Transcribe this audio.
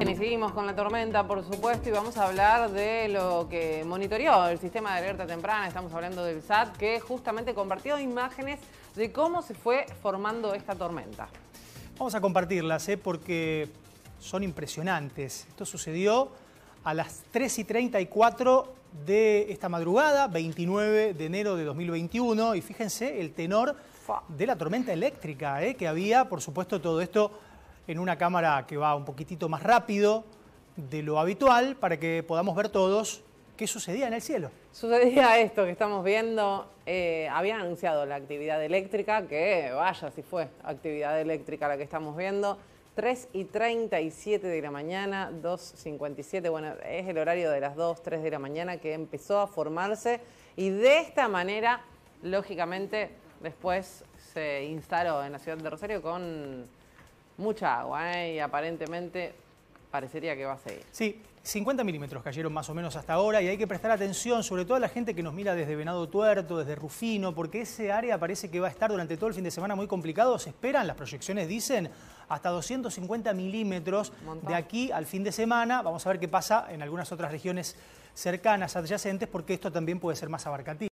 Y seguimos con la tormenta, por supuesto, y vamos a hablar de lo que monitoreó el sistema de alerta temprana. Estamos hablando del SAT, que justamente compartió imágenes de cómo se fue formando esta tormenta. Vamos a compartirlas, ¿eh? porque son impresionantes. Esto sucedió a las 3 y 34 de esta madrugada, 29 de enero de 2021, y fíjense el tenor de la tormenta eléctrica ¿eh? que había, por supuesto, todo esto en una cámara que va un poquitito más rápido de lo habitual para que podamos ver todos qué sucedía en el cielo. Sucedía esto que estamos viendo. Eh, habían anunciado la actividad eléctrica, que vaya si fue actividad eléctrica la que estamos viendo. 3 y 37 de la mañana, 2.57, bueno, es el horario de las 2, 3 de la mañana que empezó a formarse y de esta manera, lógicamente, después se instaló en la ciudad de Rosario con mucha agua ¿eh? y aparentemente parecería que va a seguir. Sí, 50 milímetros cayeron más o menos hasta ahora y hay que prestar atención, sobre todo a la gente que nos mira desde Venado Tuerto, desde Rufino, porque ese área parece que va a estar durante todo el fin de semana muy complicado. Se esperan, las proyecciones dicen, hasta 250 milímetros de aquí al fin de semana. Vamos a ver qué pasa en algunas otras regiones cercanas, adyacentes, porque esto también puede ser más abarcativo.